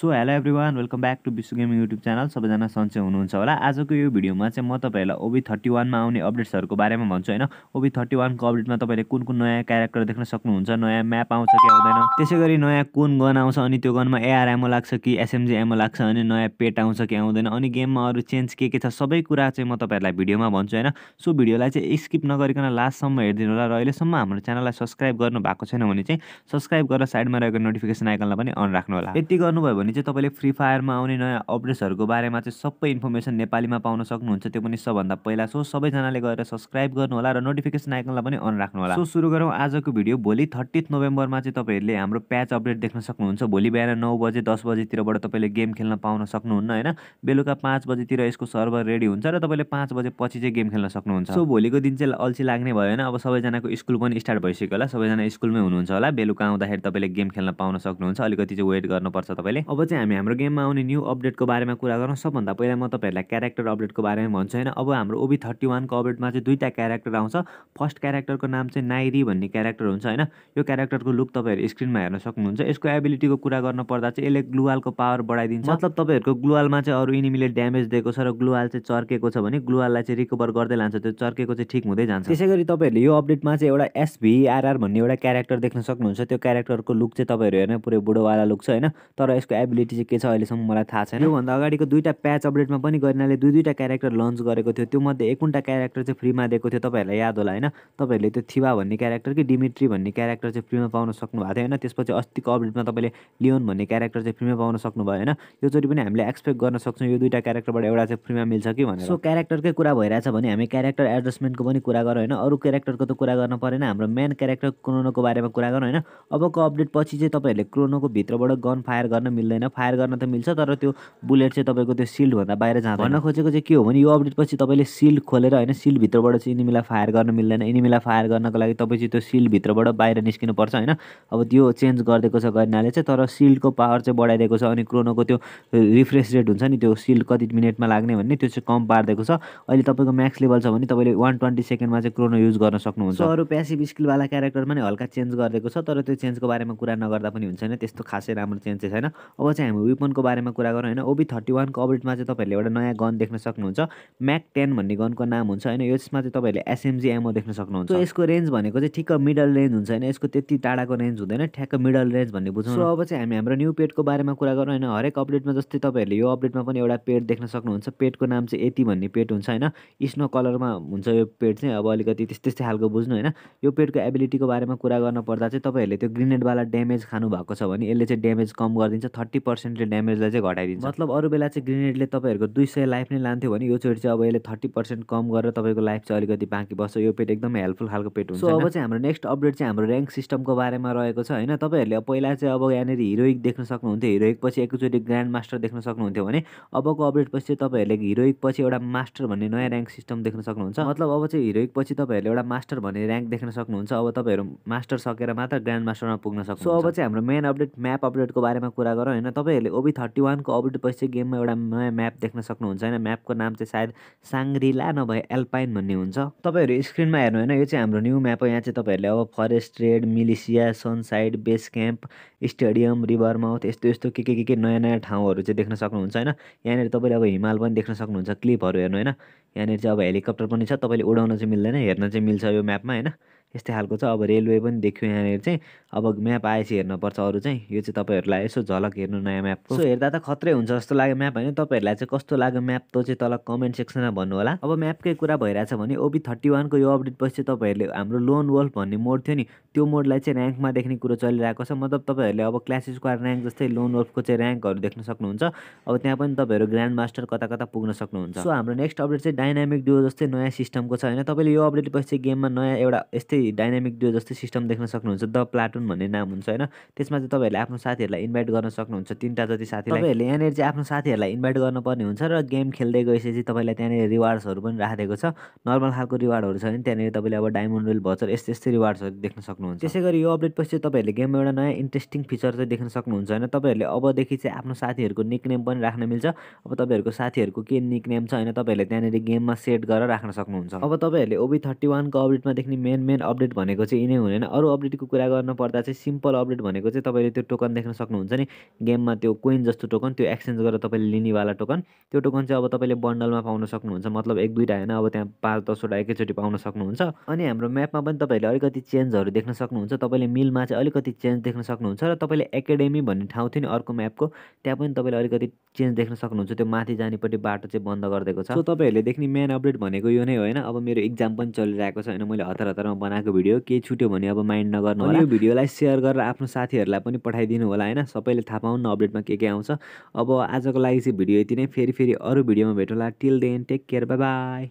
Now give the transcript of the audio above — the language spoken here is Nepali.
so hello everyone welcome back to Vishwa gaming YouTube channel सबैजना सन्चय हुनुहुन्छ होला आजको यो भिडियोमा चाहिँ म तपाईँहरूलाई ओभी थर्टी वानमा आउने अपडेट्सहरूको बारेमा भन्छु होइन ओभी थर्टी वानको अपडेटमा तपाईँले कुन कुन नयाँ क्यारेक्टर देख्न सक्नुहुन्छ नयाँ म्याप आउँछ कि आउँदैन त्यसै गरी नयाँ कुन गन आउँछ अनि त्यो गनमा एआर एमो लाग्छ कि एसएमजी एमो लाग्छ अनि नयाँ पेट आउँछ कि आउँदैन अनि गेममा अरू चेन्ज के के छ सबै कुरा चाहिँ म तपाईँहरूलाई भिडियोमा भन्छु होइन सो भिडियोलाई चाहिँ स्किप नगरिकन लास्टसम्म हेरिदिनु होला र अहिलेसम्म हाम्रो च्यानललाई सब्सक्राइब गर्नु भएको छैन भने चाहिँ सब्सक्राइब गरेर साइडमा रहेको नोटिफिकेसन आइकनलाई पनि अन राख्नु होला यति गर्नुभयो भने भने चाहिँ तपाईँले फ्री फायरमा आउने नयाँ अपडेट्सहरूको बारेमा चाहिँ सबै इन्फर्मेसन नेपालीमा पाउन सक्नुहुन्छ त्यो पनि सबभन्दा पहिला सो सबैजनाले गएर सब्सक्राइब होला र नोटिफिकेसन आइकनलाई पनि अन होला सो सुरु गरौँ आजको भिडियो भोलि थर्टिथ नोभेम्बरमा चाहिँ तपाईँहरूले हाम्रो प्याच अपडेट देख्न सक्नुहुन्छ भोलि बिहान नौ बजे दस बजेतिरबाट तपाईँले गेम खेल्न पाउन सक्नुहुन्न होइन बेलुका पाँच बजेतिर यसको सर्भर रेडी हुन्छ र तपाईँले पाँच बजे पछि चाहिँ गेम खेल्न सक्नुहुन्छ सो भोलिको दिन चाहिँ अल्छी लाग्ने भयो होइन अब सबैजनाको स्कुल पनि स्टार्ट भइसक्यो होला सबैजना स्कुलमै हुनुहुन्छ होला बेलुका आउँदाखेरि तपाईँले गेम खेल्न पाउन सक्नुहुन्छ अलिकति चाहिँ वेट गर्नुपर्छ तपाईँले अब अब चाहिँ हामी हाम्रो गेममा आउने न्यू अपडेटको बारेमा कुरा गरौँ सबभन्दा पहिला म तपाईँहरूलाई क्यारेक्टर अपडेटको बारेमा भन्छु होइन अब हाम्रो ओबी थर्टी वानको अपडेटमा चाहिँ दुईवटा क्यारेक्टर आउँछ फर्स्ट क्यारेक्टरको नाम चाहिँ नाइरी भन्ने क्यारेक्टर हुन्छ होइन यो क्यारेक्टरको लुक तपाईँहरू स्क्रिनमा हेर्न सक्नुहुन्छ यसको एबिलिटीको कुरा पर्दा चाहिँ यसले ग्लुवालको पावर बढाइदिन्छ मतलब तपाईँहरूको ग्लुवालमा चाहिँ अरू इनिमीले ड्यामेज दिएको छ र ग्लुवाल चाहिँ चर्केको छ भने ग्लुवाललाई चाहिँ रिकभर गर्दै लान्छ त्यो चर्केको चाहिँ ठिक हुँदै जान्छ त्यसै गरी तपाईँहरूले यो अपडेटमा चाहिँ एउटा एसभिआरआर भन्ने एउटा क्यारेक्टर देख्न सक्नुहुन्छ त्यो क्यारेक्टरको लुक चाहिँ तपाईँहरू हेर्न पुरै बुढोवाला लुक छ होइन तर यसको एबिलिटी चाहिँ के छ अहिलेसम्म मलाई थाहा छैन योभन्दा अगाडिको दुईवटा प्याच अपडेटमा पनि गरिनाले दुई दुईवटा क्यारेक्टर लन्च गरेको थियो त्यो मध्ये एकवटा क्यारेक्टर चाहिँ फ्रीमा दिएको थियो तपाईँहरूलाई याद होला होइन तपाईँहरूले त्यो थिवा भन्ने क्यारेक्टर कि डिमिट्री भन्ने क्यारेक्टर चाहिँ फ्रीमा पाउन सक्नुभएको थियो होइन त्यसपछि अस्तिको अपडेटमा तपाईँले लियोन भन्ने क्यारेक्टर चाहिँ फ्रीमा पाउन सक्नुभयो होइन योचोटि पनि हामीले एक्सपेक्ट गर्न सक्छौँ यो दुईवटा क्यारेक्टरबाट एउटा चाहिँ फ्रीमा मिल्छ कि भनेर सो क्यारेक्टरकै कुरा भइरहेछ भने हामी क्यारेक्टर एडजस्टमेन्टको पनि कुरा गरौँ होइन अरू क्यारेक्टरको त कुरा गर्न परेन हाम्रो मेन क्यारेक्टर क्रोनोको बारेमा कुरा गरौँ होइन अबको अपडेटपछि चाहिँ तपाईँहरूले क्रोनोको भित्रबाट गन फायर गर्न मिल्दैन होइन फायर गर्न त मिल्छ तर त्यो बुलेट चाहिँ तपाईँको त्यो सिल्डभन्दा बाहिर जाँदा भन्न खोजेको चाहिँ के हो भने यो अपडेट पछि तपाईँले सिल्ड खोलेर होइन सिल्डभित्रबाट चाहिँ इनिमीलाई फायर गर्न मिल्दैन इनिमीलाई फायर गर्नको लागि तपाईँ चाहिँ त्यो सिल्डभित्रबाट बाहिर निस्किनुपर्छ होइन अब त्यो चेन्ज गरिदिएको छ गर्नाले चाहिँ तर सिल्डको पावर चाहिँ बढाइदिएको छ अनि क्रोनोको त्यो रिफ्रेस रेट हुन्छ नि त्यो सिल्ड कति मिनटमा लाग्ने भन्ने त्यो चाहिँ कम पारिदिएको छ अहिले तपाईँको म्याक्स लेभल छ भने तपाईँले वान ट्वेन्टी सेकेन्डमा चाहिँ क्रोनो युज गर्न सक्नुहुन्छ अरू प्यासिभ स्किलवाला क्यारेक्टरमा नि हल्का चेन्ज गरिदिएको छ तर त्यो चेन्जको बारेमा कुरा नगर्दा पनि हुन्छ होइन त्यस्तो खासै राम्रो चेन्ज चाहिँ छैन अब चाहिँ हामी विपनको बारेमा कुरा गरौँ होइन ओबी थर्टी वानको अपडेटमा चाहिँ तपाईँहरूले एउटा नयाँ गन देख्न सक्नुहुन्छ म्याक टेन भन्ने गनको नाम हुन्छ होइन यसमा चाहिँ तपाईँहरूले एसएमजी एमओ देख्न सक्नुहुन्छ यसको रेन्ज भनेको चाहिँ ठिक्क मिडल रेन्ज हुन्छ होइन यसको त्यति टाढाको रेन्ज हुँदैन ठ्याक्क मिडल रेन्ज भन्ने बुझ्नु अब चाहिँ हामी हाम्रो न्यू पेडको बारेमा कुरा गरौँ होइन हरेक अपडेटमा जस्तै तपाईँहरूले यो अपडेटमा पनि एउटा पेट देख्न सक्नुहुन्छ पेडको नाम चाहिँ यति भन्ने पेट हुन्छ होइन स्नो कलरमा हुन्छ यो पेड चाहिँ अब अलिकति त्यस्तै त्यस्तै खालको बुझ्नु होइन यो पेडको एबिलिटीको बारेमा कुरा गर्न पर्दा चाहिँ तपाईँहरूले त्यो ग्रेनेडवाला ड्यामेज खानु भएको छ भने यसले चाहिँ ड्यामेज कम गरिदिन्छ थर्टी थर्टी पर्सेन्टले ड्यामेजलाई चाहिँ घटाइदिन्छ मतलब अरू बेला चाहिँ ग्रेनेडले तपाईँहरूको दुई सय लाइफ नै लान्थ्यो भने यो चोटि चाहिँ अब यसले थर्टी पर्सेन्ट कम गरेर तपाईँको लाइफ चाहिँ अलिकति बाँकी बस्छ यो पेट एकदमै हेल्पफुल खालको पेट हुन्छ अब चाहिँ हाम्रो नेक्स्ट अपडेट चाहिँ हाम्रो ऱ्याङ्क सिस्टमको बारेमा रहेको छ होइन तपाईँहरूले पहिला चाहिँ अब यहाँनिर हिरोइक देख्न सक्नुहुन्थ्यो हिरोइक पछि एकचोटि ग्रान्ड मास्टर देख्न सक्नुहुन्थ्यो भने अबको अपडेट पछि तपाईँहरूले हिरोइक पछि एउटा मास्टर भन्ने नयाँ ऱ्याङ्क सिस्टम देख्न सक्नुहुन्छ मतलब अब चाहिँ हिरोइक पछि तपाईँहरूले एउटा मास्टर भन्ने ऱ्याङ्क देख्न सक्नुहुन्छ अब तपाईँहरू मास्टर सकेर मात्र ग्रान्ड मास्टरमा पुग्न सक्छ अब चाहिँ हाम्रो मेन अपडेट म्याप अपडेटको बारेमा कुरा गरौँ होइन तपाईँहरूले ओबी थर्टी वानको अपडेट पछि गेममा एउटा नयाँ म्याप देख्न सक्नुहुन्छ होइन म्यापको नाम चाहिँ सायद साङ्ग्रिला नभए एल्पाइन भन्ने हुन्छ तपाईँहरू स्क्रिनमा हेर्नु होइन यो चाहिँ हाम्रो न्यू म्याप हो यहाँ चाहिँ तपाईँहरूले अब forest red militia sunside base camp stadium river mouth यस्तो यस्तो के के के के नयाँ नयाँ ठाउँहरू चाहिँ देख्न सक्नुहुन्छ होइन यहाँनिर तपाईँले अब हिमाल पनि देख्न सक्नुहुन्छ क्लिपहरू हेर्नु होइन यहाँनिर चाहिँ अब हेलिकप्टर पनि छ तपाईँले उडाउन चाहिँ मिल्दैन हेर्न चाहिँ मिल्छ यो म्यापमा होइन यस्तै खालको छ अब रेलवे पनि देख्यो यहाँनिर चाहिँ अब म्याप आएपछि हेर्नुपर्छ अरू चाहिँ यो चाहिँ तपाईँहरूलाई यसो झलक हेर्नु नयाँ म्यापको सो हेर्दा त खत्रै हुन्छ जस्तो लाग्यो म्याप होइन तपाईँहरूलाई चाहिँ कस्तो लाग्यो म्याप त चाहिँ तल कमेन्ट सेक्सनमा भन्नु होला अब म्यापकै कुरा भइरहेछ भने ओबी थर्टी वानको यो अपडेट पछि तपाईँहरूले हाम्रो लोन वल्फ भन्ने मोड थियो नि त्यो मोडलाई चाहिँ ऱ्याङ्कमा देख्ने कुरो चलिरहेको छ मतलब तपाईँहरूले अब क्लास स्क्वायर ऱ्याङ्क जस्तै लोन वल्फको चाहिँ ऱ्याङ्कहरू देख्न सक्नुहुन्छ अब त्यहाँ पनि तपाईँहरू ग्रान्ड मास्टर कता कता पुग्न सक्नुहुन्छ सो हाम्रो नेक्स्ट अपडेट चाहिँ डाइनामिक डुओ जस्तै नयाँ सिस्टमको छ होइन तपाईँले यो अपडेट पछि गेममा नयाँ एउटा यस्तै डाइनामिक डियो जस्तै सिस्टम देख्न सक्नुहुन्छ द प्लाटुन भन्ने नाम हुन्छ होइन त्यसमा चाहिँ तपाईँहरूले आफ्नो साथीहरूलाई इन्भाइट गर्न सक्नुहुन्छ तिनवटा जति साथीलाई तपाईँहरूले यहाँनिर चाहिँ आफ्नो साथीहरूलाई इन्भाइट गर्नुपर्ने हुन्छ र गेम खेल्दै गएपछि तपाईँलाई त्यहाँनिर रिवार्ड्सहरू पनि राखिदिएको छ नर्मल खालको रिवार्डहरू छ भने त्यहाँनिर तपाईँले अब डायमन्ड रेल भचर यस्तै यस्तै रिवार्ड्सहरू देख्न सक्नुहुन्छ त्यसै गरी यो अपडेट पछि तपाईँहरूले गेममा एउटा नयाँ इन्ट्रेस्टिङ फिचर चाहिँ देख्न सक्नुहुन्छ होइन तपाईँहरूले अबदेखि चाहिँ आफ्नो साथीहरूको निकनेम पनि राख्न मिल्छ अब तपाईँहरूको साथीहरूको के निकनेम छ होइन तपाईँहरूले त्यहाँनिर गेममा सेट गरेर राख्न सक्नुहुन्छ अब तपाईँहरूले ओबी थर्टी वानको अपडेटमा देख्ने मेन मेन अपडेट भनेको चाहिँ यिनै हुँदैन अरू अपडेटको कुरा गर्नुपर्दा चाहिँ सिम्पल अपडेट भनेको चाहिँ तपाईँले त्यो टोकन देख्न सक्नुहुन्छ नि गेममा त्यो कोइन जस्तो टोकन त्यो एक्सचेन्ज गरेर तपाईँले लिनेवाला टोकन त्यो टोकन चाहिँ अब तपाईँले बन्डलमा पाउन सक्नुहुन्छ मतलब एक दुईवटा होइन अब त्यहाँ पाँच दसवटा एकैचोटि पाउन सक्नुहुन्छ अनि हाम्रो म्यापमा पनि तपाईँहरूले अलिकति चेन्जहरू देख्न सक्नुहुन्छ तपाईँले मिलमा चाहिँ अलिकति चेन्ज देख्न सक्नुहुन्छ र तपाईँले एकाडेमी भन्ने ठाउँ थियो नि अर्को म्यापको त्यहाँ पनि तपाईँले अलिकति चेन्ज देख्न सक्नुहुन्छ त्यो माथि जानेपट्टि बाटो चाहिँ बन्द गरिदिएको छ सो तपाईँहरूले देख्ने मेन अपडेट भनेको यो नै होइन अब मेरो इक्जाम पनि चलिरहेको छ होइन मैले हतार हतारमा बनाएको बनाएको भिडियो केही छुट्यो भने अब माइन्ड नगर्नु होला यो भिडियोलाई सेयर गरेर आफ्नो साथीहरूलाई पनि पठाइदिनु होला होइन सबैले थाहा पाउनु अपडेटमा के के आउँछ अब आजको लागि चाहिँ भिडियो यति नै फेरि फेरि अरू भिडियोमा भेटौँला till then take care bye by